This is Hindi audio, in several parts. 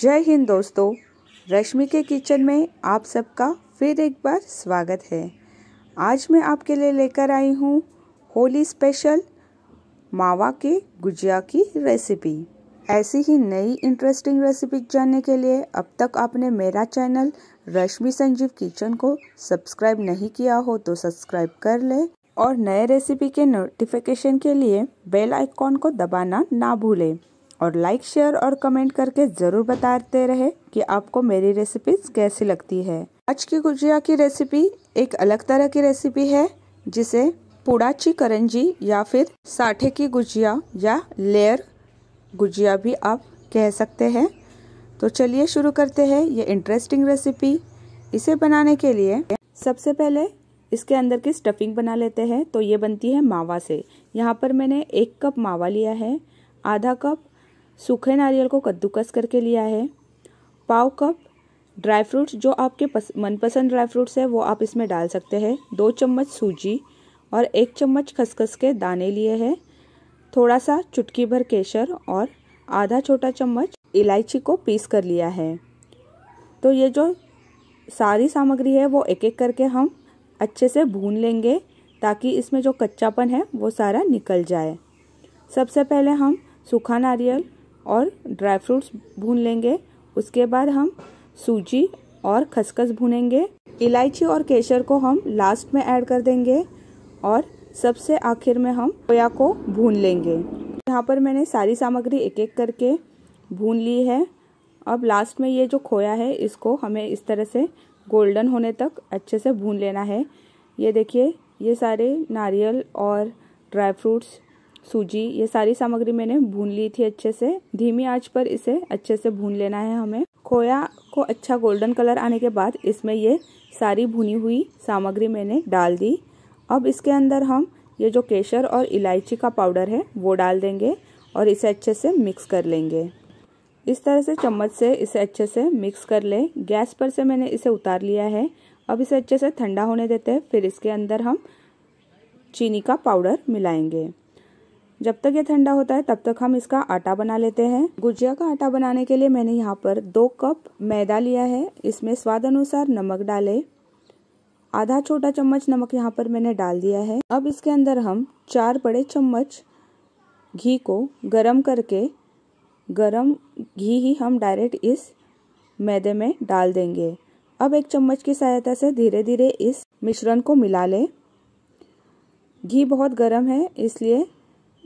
जय हिंद दोस्तों रश्मि के किचन में आप सबका फिर एक बार स्वागत है आज मैं आपके लिए लेकर आई हूँ होली स्पेशल मावा के गुजिया की रेसिपी ऐसी ही नई इंटरेस्टिंग रेसिपी जानने के लिए अब तक आपने मेरा चैनल रश्मि संजीव किचन को सब्सक्राइब नहीं किया हो तो सब्सक्राइब कर ले और नए रेसिपी के नोटिफिकेशन के लिए बेल आइकॉन को दबाना ना भूलें और लाइक शेयर और कमेंट करके ज़रूर बताते रहे कि आपको मेरी रेसिपीज कैसी लगती है आज की गुजिया की रेसिपी एक अलग तरह की रेसिपी है जिसे पुड़ाची करंजी या फिर साठे की गुजिया या लेयर गुजिया भी आप कह सकते हैं तो चलिए शुरू करते हैं ये इंटरेस्टिंग रेसिपी इसे बनाने के लिए सबसे पहले इसके अंदर की स्टफिंग बना लेते हैं तो ये बनती है मावा से यहाँ पर मैंने एक कप मावा लिया है आधा कप सूखे नारियल को कद्दूकस करके लिया है पाव कप ड्राई फ्रूट्स जो आपके मनपसंद ड्राई फ्रूट्स है वो आप इसमें डाल सकते हैं दो चम्मच सूजी और एक चम्मच खसखस के दाने लिए हैं थोड़ा सा चुटकी भर केसर और आधा छोटा चम्मच इलायची को पीस कर लिया है तो ये जो सारी सामग्री है वो एक एक करके हम अच्छे से भून लेंगे ताकि इसमें जो कच्चापन है वो सारा निकल जाए सबसे पहले हम सूखा नारियल और ड्राई फ्रूट्स भून लेंगे उसके बाद हम सूजी और खसखस भूनेंगे इलायची और केसर को हम लास्ट में ऐड कर देंगे और सबसे आखिर में हम सोया को भून लेंगे यहाँ पर मैंने सारी सामग्री एक एक करके भून ली है अब लास्ट में ये जो खोया है इसको हमें इस तरह से गोल्डन होने तक अच्छे से भून लेना है ये देखिए ये सारे नारियल और ड्राई फ्रूट्स सूजी ये सारी सामग्री मैंने भून ली थी अच्छे से धीमी आंच पर इसे अच्छे से भून लेना है हमें खोया को अच्छा गोल्डन कलर आने के बाद इसमें ये सारी भुनी हुई सामग्री मैंने डाल दी अब इसके अंदर हम ये जो केसर और इलायची का पाउडर है वो डाल देंगे और इसे अच्छे से मिक्स कर लेंगे इस तरह से चम्मच से इसे अच्छे से मिक्स कर लें गैस पर से मैंने इसे उतार लिया है अब इसे अच्छे से ठंडा होने देते हैं फिर इसके अंदर हम चीनी का पाउडर मिलाएंगे जब तक ये ठंडा होता है तब तक हम इसका आटा बना लेते हैं गुजिया का आटा बनाने के लिए मैंने यहाँ पर दो कप मैदा लिया है इसमें स्वाद अनुसार नमक डाले आधा छोटा चम्मच नमक यहाँ पर मैंने डाल दिया है अब इसके अंदर हम चार बड़े चम्मच घी को गरम करके गरम घी ही हम डायरेक्ट इस मैदे में डाल देंगे अब एक चम्मच की सहायता से धीरे धीरे इस मिश्रण को मिला लें घी बहुत गर्म है इसलिए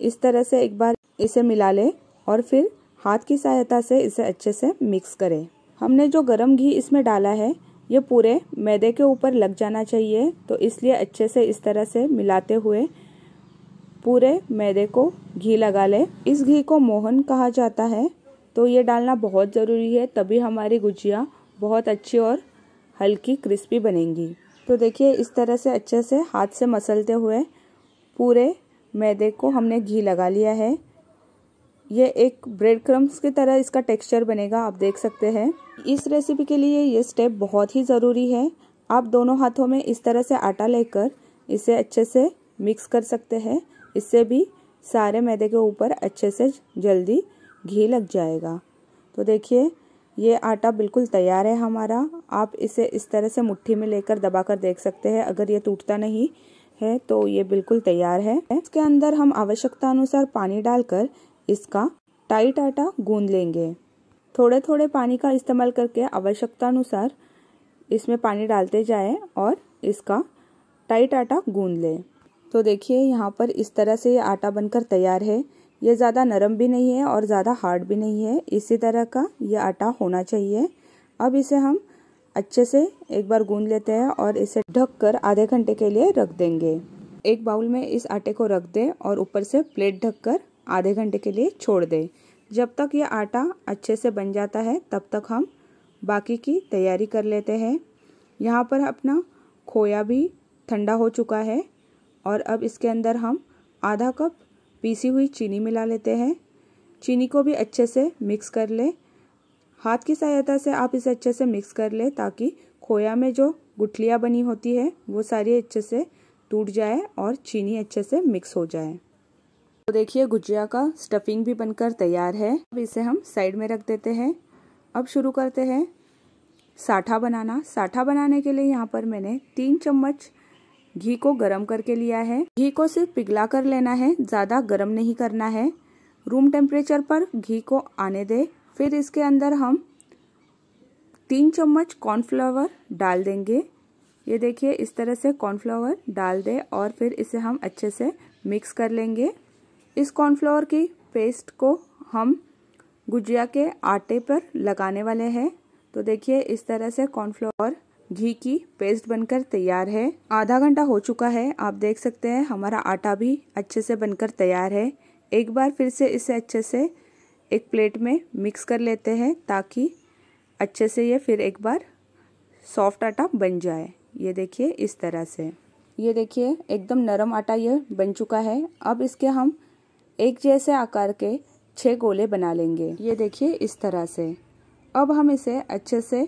इस तरह से एक बार इसे मिला लें और फिर हाथ की सहायता से इसे अच्छे से मिक्स करें हमने जो गरम घी इसमें डाला है ये पूरे मैदे के ऊपर लग जाना चाहिए तो इसलिए अच्छे से इस तरह से मिलाते हुए पूरे मैदे को घी लगा लें इस घी को मोहन कहा जाता है तो ये डालना बहुत ज़रूरी है तभी हमारी गुजिया बहुत अच्छी और हल्की क्रिस्पी बनेंगी तो देखिए इस तरह से अच्छे से हाथ से मसलते हुए पूरे मैदे को हमने घी लगा लिया है यह एक ब्रेड क्रम्स की तरह इसका टेक्सचर बनेगा आप देख सकते हैं इस रेसिपी के लिए ये स्टेप बहुत ही ज़रूरी है आप दोनों हाथों में इस तरह से आटा लेकर इसे अच्छे से मिक्स कर सकते हैं इससे भी सारे मैदे के ऊपर अच्छे से जल्दी घी लग जाएगा तो देखिए ये आटा बिल्कुल तैयार है हमारा आप इसे इस तरह से मुट्ठी में लेकर दबा कर देख सकते हैं अगर ये टूटता नहीं है तो ये बिल्कुल तैयार है इसके अंदर हम आवश्यकता अनुसार पानी डालकर इसका टाइट आटा गूंद लेंगे थोड़े थोड़े पानी का इस्तेमाल करके आवश्यकता अनुसार इसमें पानी डालते जाए और इसका टाइट आटा गूंद लें तो देखिए यहाँ पर इस तरह से ये आटा बनकर तैयार है ये ज़्यादा नरम भी नहीं है और ज़्यादा हार्ड भी नहीं है इसी तरह का ये आटा होना चाहिए अब इसे हम अच्छे से एक बार गूंद लेते हैं और इसे ढककर आधे घंटे के लिए रख देंगे एक बाउल में इस आटे को रख दें और ऊपर से प्लेट ढककर आधे घंटे के लिए छोड़ दें जब तक ये आटा अच्छे से बन जाता है तब तक हम बाकी की तैयारी कर लेते हैं यहाँ पर अपना खोया भी ठंडा हो चुका है और अब इसके अंदर हम आधा कप पीसी हुई चीनी मिला लेते हैं चीनी को भी अच्छे से मिक्स कर लें हाथ की सहायता से आप इसे अच्छे से मिक्स कर लें ताकि खोया में जो गुठलियाँ बनी होती है वो सारी अच्छे से टूट जाए और चीनी अच्छे से मिक्स हो जाए तो देखिए गुजिया का स्टफिंग भी बनकर तैयार है अब इसे हम साइड में रख देते हैं अब शुरू करते हैं साठा बनाना साठा बनाने के लिए यहाँ पर मैंने तीन चम्मच घी को गरम करके लिया है घी को सिर्फ पिघला कर लेना है ज़्यादा गरम नहीं करना है रूम टेम्परेचर पर घी को आने दे फिर इसके अंदर हम तीन चम्मच कॉर्नफ्लावर डाल देंगे ये देखिए इस तरह से कॉर्नफ्लावर डाल दें और फिर इसे हम अच्छे से मिक्स कर लेंगे इस कॉर्नफ्लावर की पेस्ट को हम गुजिया के आटे पर लगाने वाले हैं तो देखिए इस तरह से कॉर्नफ्लावर घी की पेस्ट बनकर तैयार है आधा घंटा हो चुका है आप देख सकते हैं हमारा आटा भी अच्छे से बनकर तैयार है एक बार फिर से इसे अच्छे से एक प्लेट में मिक्स कर लेते हैं ताकि अच्छे से ये फिर एक बार सॉफ्ट आटा बन जाए ये देखिए इस तरह से ये देखिए एकदम नरम आटा ये बन चुका है अब इसके हम एक जैसे आकार के छः गोले बना लेंगे ये देखिए इस तरह से अब हम इसे अच्छे से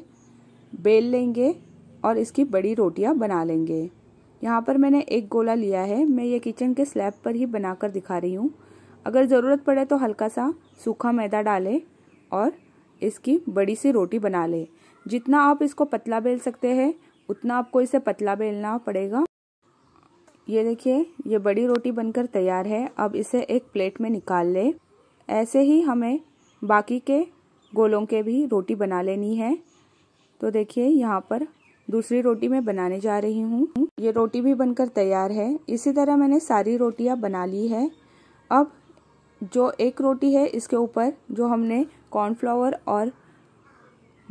बेल लेंगे और इसकी बड़ी रोटियां बना लेंगे यहाँ पर मैंने एक गोला लिया है मैं ये किचन के स्लैब पर ही बनाकर दिखा रही हूँ अगर ज़रूरत पड़े तो हल्का सा सूखा मैदा डालें और इसकी बड़ी सी रोटी बना लें जितना आप इसको पतला बेल सकते हैं उतना आपको इसे पतला बेलना पड़ेगा ये देखिए ये बड़ी रोटी बनकर तैयार है अब इसे एक प्लेट में निकाल लें ऐसे ही हमें बाकी के गोलों के भी रोटी बना लेनी है तो देखिए यहाँ पर दूसरी रोटी मैं बनाने जा रही हूँ ये रोटी भी बनकर तैयार है इसी तरह मैंने सारी रोटियाँ बना ली है अब जो एक रोटी है इसके ऊपर जो हमने कॉर्नफ्लावर और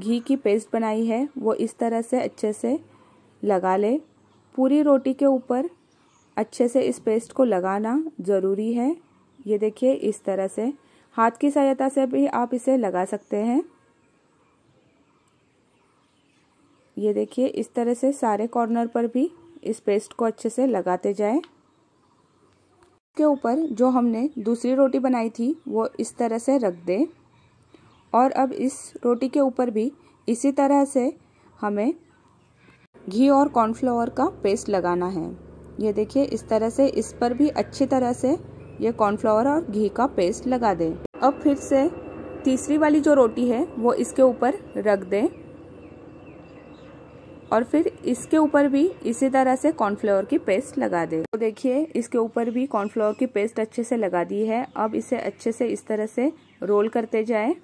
घी की पेस्ट बनाई है वो इस तरह से अच्छे से लगा ले पूरी रोटी के ऊपर अच्छे से इस पेस्ट को लगाना ज़रूरी है ये देखिए इस तरह से हाथ की सहायता से भी आप इसे लगा सकते हैं ये देखिए इस तरह से सारे कॉर्नर पर भी इस पेस्ट को अच्छे से लगाते जाएं के ऊपर जो हमने दूसरी रोटी बनाई थी वो इस तरह से रख दें और अब इस रोटी के ऊपर भी इसी तरह से हमें घी और कॉर्नफ्लावर का पेस्ट लगाना है ये देखिए इस तरह से इस पर भी अच्छी तरह से ये कॉर्नफ्लावर और घी का पेस्ट लगा दें अब फिर से तीसरी वाली जो रोटी है वो इसके ऊपर रख दें और फिर इसके ऊपर भी इसी तरह से कॉर्नफ्लोर की पेस्ट लगा दे तो देखिए इसके ऊपर भी कॉर्नफ्लोर की पेस्ट अच्छे से लगा दी है अब इसे अच्छे से इस तरह से रोल करते जाए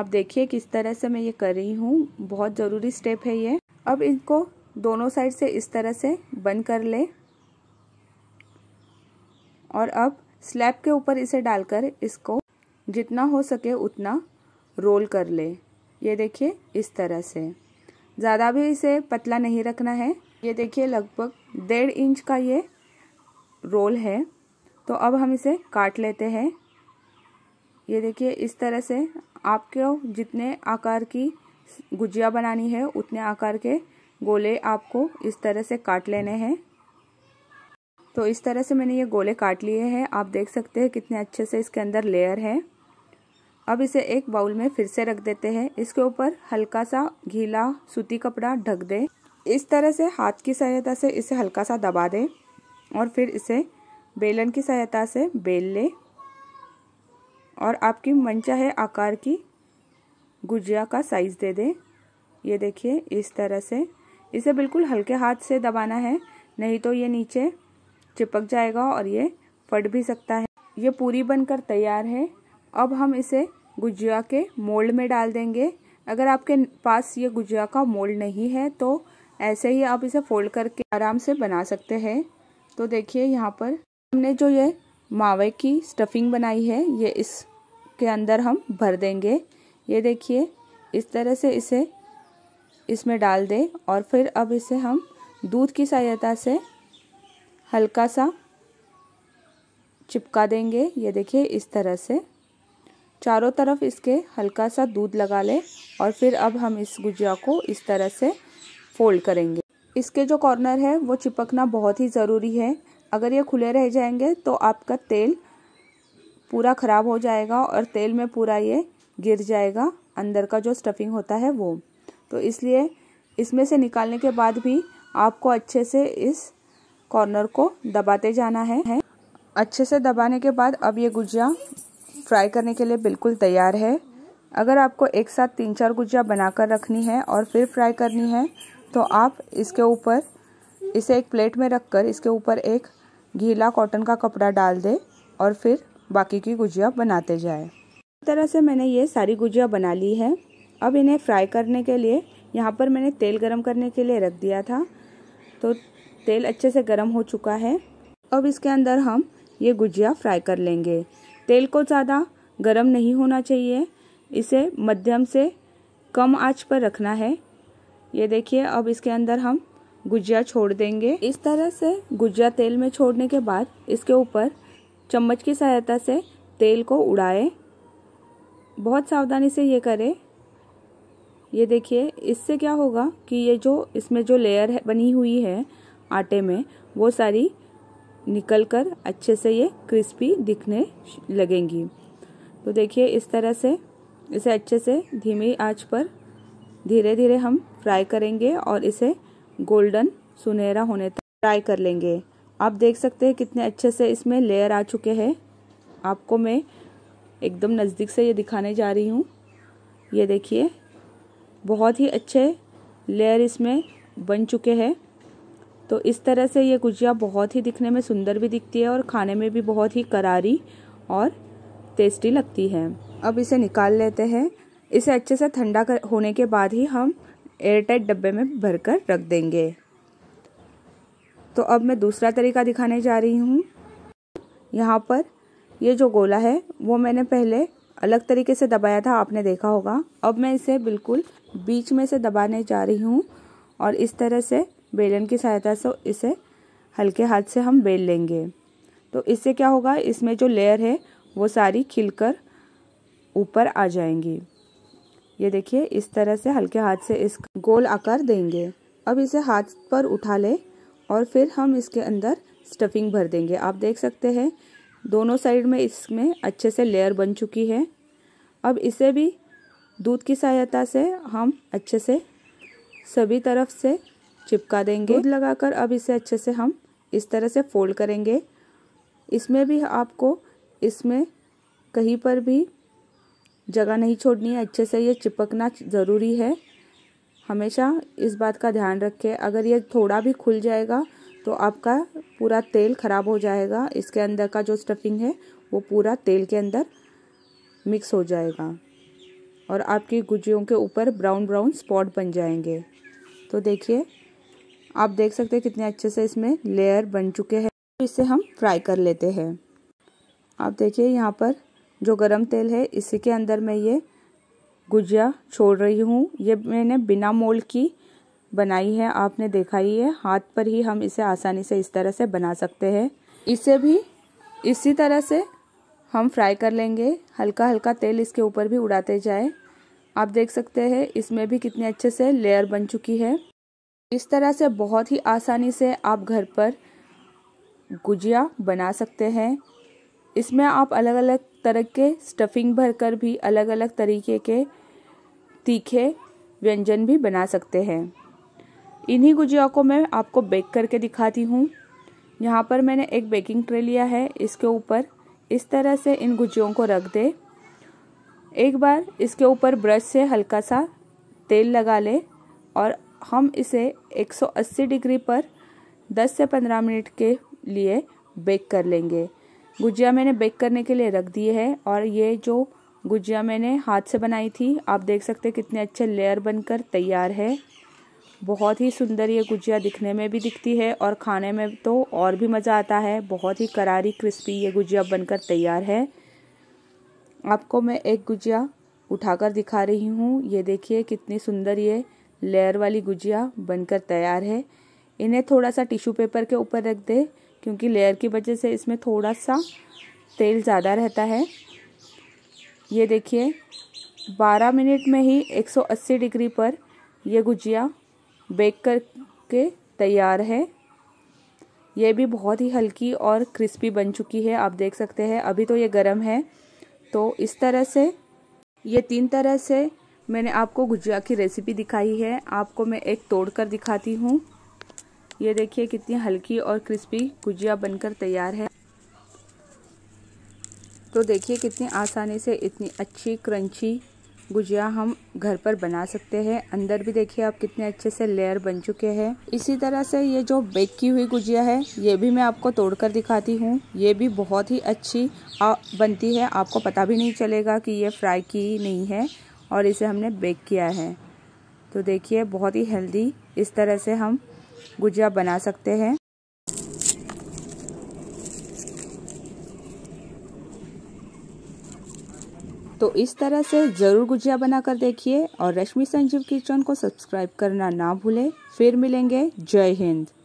आप देखिए किस तरह से मैं ये कर रही हूँ बहुत ज़रूरी स्टेप है ये अब इनको दोनों साइड से इस तरह से बंद कर ले और अब स्लैब के ऊपर इसे डालकर इसको जितना हो सके उतना रोल कर ले ये देखिए इस तरह से ज़्यादा भी इसे पतला नहीं रखना है ये देखिए लगभग डेढ़ इंच का ये रोल है तो अब हम इसे काट लेते हैं ये देखिए इस तरह से आपको जितने आकार की गुजिया बनानी है उतने आकार के गोले आपको इस तरह से काट लेने हैं तो इस तरह से मैंने ये गोले काट लिए हैं आप देख सकते हैं कितने अच्छे से इसके अंदर लेयर है अब इसे एक बाउल में फिर से रख देते हैं इसके ऊपर हल्का सा घीला सूती कपड़ा ढक दे इस तरह से हाथ की सहायता से इसे हल्का सा दबा दे और फिर इसे बेलन की सहायता से बेल ले और आपकी मनचाहे आकार की गुजिया का साइज़ दे दे ये देखिए इस तरह से इसे बिल्कुल हल्के हाथ से दबाना है नहीं तो ये नीचे चिपक जाएगा और ये फट भी सकता है ये पूरी बनकर तैयार है अब हम इसे गुजिया के मोल्ड में डाल देंगे अगर आपके पास ये गुजिया का मोल्ड नहीं है तो ऐसे ही आप इसे फोल्ड करके आराम से बना सकते हैं तो देखिए यहाँ पर हमने जो ये मावे की स्टफिंग बनाई है ये इस के अंदर हम भर देंगे ये देखिए इस तरह से इसे इसमें डाल दें और फिर अब इसे हम दूध की सहायता से हल्का सा चिपका देंगे ये देखिए इस तरह से चारों तरफ इसके हल्का सा दूध लगा लें और फिर अब हम इस गुजिया को इस तरह से फोल्ड करेंगे इसके जो कॉर्नर है वो चिपकना बहुत ही ज़रूरी है अगर ये खुले रह जाएंगे तो आपका तेल पूरा ख़राब हो जाएगा और तेल में पूरा ये गिर जाएगा अंदर का जो स्टफिंग होता है वो तो इसलिए इसमें से निकालने के बाद भी आपको अच्छे से इस कॉर्नर को दबाते जाना है अच्छे से दबाने के बाद अब ये गुजिया फ्राई करने के लिए बिल्कुल तैयार है अगर आपको एक साथ तीन चार गुजिया बनाकर रखनी है और फिर फ्राई करनी है तो आप इसके ऊपर इसे एक प्लेट में रखकर इसके ऊपर एक गीला कॉटन का कपड़ा डाल दें और फिर बाकी की गुजिया बनाते जाएं। इस तरह से मैंने ये सारी गुजिया बना ली है अब इन्हें फ्राई करने के लिए यहाँ पर मैंने तेल गरम करने के लिए रख दिया था तो तेल अच्छे से गरम हो चुका है अब इसके अंदर हम ये गुजिया फ्राई कर लेंगे तेल को ज़्यादा गर्म नहीं होना चाहिए इसे मध्यम से कम आंच पर रखना है ये देखिए अब इसके अंदर हम गुजिया छोड़ देंगे इस तरह से गुजिया तेल में छोड़ने के बाद इसके ऊपर चम्मच की सहायता से तेल को उड़ाएं बहुत सावधानी से ये करें ये देखिए इससे क्या होगा कि ये जो इसमें जो लेयर है बनी हुई है आटे में वो सारी निकल कर अच्छे से ये क्रिस्पी दिखने लगेंगी तो देखिए इस तरह से इसे अच्छे से धीमी आंच पर धीरे धीरे हम फ्राई करेंगे और इसे गोल्डन सुनहरा होने तक फ्राई कर लेंगे आप देख सकते हैं कितने अच्छे से इसमें लेयर आ चुके हैं आपको मैं एकदम नज़दीक से ये दिखाने जा रही हूँ ये देखिए बहुत ही अच्छे लेयर इसमें बन चुके हैं तो इस तरह से ये गुजिया बहुत ही दिखने में सुंदर भी दिखती है और खाने में भी बहुत ही करारी और टेस्टी लगती है अब इसे निकाल लेते हैं इसे अच्छे से ठंडा कर होने के बाद ही हम एयरटाइट डब्बे में भर कर रख देंगे तो अब मैं दूसरा तरीका दिखाने जा रही हूँ यहाँ पर ये जो गोला है वो मैंने पहले अलग तरीके से दबाया था आपने देखा होगा अब मैं इसे बिल्कुल बीच में से दबाने जा रही हूँ और इस तरह से बेलन की सहायता से इसे हल्के हाथ से हम बेल लेंगे तो इससे क्या होगा इसमें जो लेयर है वो सारी खिलकर ऊपर आ जाएंगी ये देखिए इस तरह से हल्के हाथ से इस गोल आकार देंगे अब इसे हाथ पर उठा ले और फिर हम इसके अंदर स्टफिंग भर देंगे आप देख सकते हैं दोनों साइड में इसमें अच्छे से लेयर बन चुकी है अब इसे भी दूध की सहायता से हम अच्छे से सभी तरफ से चिपका देंगे दूध लगाकर अब इसे अच्छे से हम इस तरह से फोल्ड करेंगे इसमें भी आपको इसमें कहीं पर भी जगह नहीं छोड़नी है अच्छे से ये चिपकना ज़रूरी है हमेशा इस बात का ध्यान रखें अगर ये थोड़ा भी खुल जाएगा तो आपका पूरा तेल ख़राब हो जाएगा इसके अंदर का जो स्टफिंग है वो पूरा तेल के अंदर मिक्स हो जाएगा और आपकी गुजियों के ऊपर ब्राउन ब्राउन स्पॉट बन जाएंगे तो देखिए आप देख सकते हैं कितने अच्छे से इसमें लेयर बन चुके हैं तो इसे हम फ्राई कर लेते हैं आप देखिए यहाँ पर जो गरम तेल है इसी के अंदर मैं ये गुजिया छोड़ रही हूँ ये मैंने बिना मोल्ड की बनाई है आपने देखा ही है हाथ पर ही हम इसे आसानी से इस तरह से बना सकते हैं इसे भी इसी तरह से हम फ्राई कर लेंगे हल्का हल्का तेल इसके ऊपर भी उड़ाते जाए आप देख सकते हैं इसमें भी कितने अच्छे से लेयर बन चुकी है इस तरह से बहुत ही आसानी से आप घर पर गुजिया बना सकते हैं इसमें आप अलग अलग तरह के स्टफिंग भरकर भी अलग अलग तरीके के तीखे व्यंजन भी बना सकते हैं इन्हीं गुजिया को मैं आपको बेक करके दिखाती हूँ यहाँ पर मैंने एक बेकिंग ट्रे लिया है इसके ऊपर इस तरह से इन गुजियों को रख दे एक बार इसके ऊपर ब्रश से हल्का सा तेल लगा ले और हम इसे 180 डिग्री पर 10 से 15 मिनट के लिए बेक कर लेंगे गुजिया मैंने बेक करने के लिए रख दिए है और ये जो गुजिया मैंने हाथ से बनाई थी आप देख सकते हैं कितने अच्छे लेयर बनकर तैयार है बहुत ही सुंदर ये गुजिया दिखने में भी दिखती है और खाने में तो और भी मज़ा आता है बहुत ही करारी क्रिस्पी ये गुजिया बनकर तैयार है आपको मैं एक गुजिया उठाकर दिखा रही हूँ ये देखिए कितनी सुंदर ये लेयर वाली गुजिया बनकर तैयार है इन्हें थोड़ा सा टिश्यू पेपर के ऊपर रख दे क्योंकि लेयर की वजह से इसमें थोड़ा सा तेल ज़्यादा रहता है ये देखिए 12 मिनट में ही 180 डिग्री पर यह गुजिया बेक कर के तैयार है यह भी बहुत ही हल्की और क्रिस्पी बन चुकी है आप देख सकते हैं अभी तो ये गर्म है तो इस तरह से ये तीन तरह से मैंने आपको गुजिया की रेसिपी दिखाई है आपको मैं एक तोड़ कर दिखाती हूँ ये देखिए कितनी हल्की और क्रिस्पी गुजिया बनकर तैयार है तो देखिए कितनी आसानी से इतनी अच्छी क्रंची गुजिया हम घर पर बना सकते हैं अंदर भी देखिए आप कितने अच्छे से लेयर बन चुके हैं इसी तरह से ये जो बेक की हुई गुजिया है ये भी मैं आपको तोड़कर दिखाती हूँ ये भी बहुत ही अच्छी बनती है आपको पता भी नहीं चलेगा कि ये फ्राई की नहीं है और इसे हमने बेक किया है तो देखिए बहुत ही हेल्दी इस तरह से हम गुजिया बना सकते हैं तो इस तरह से ज़रूर गुजिया बनाकर देखिए और रश्मि संजीव किचन को सब्सक्राइब करना ना भूले फिर मिलेंगे जय हिंद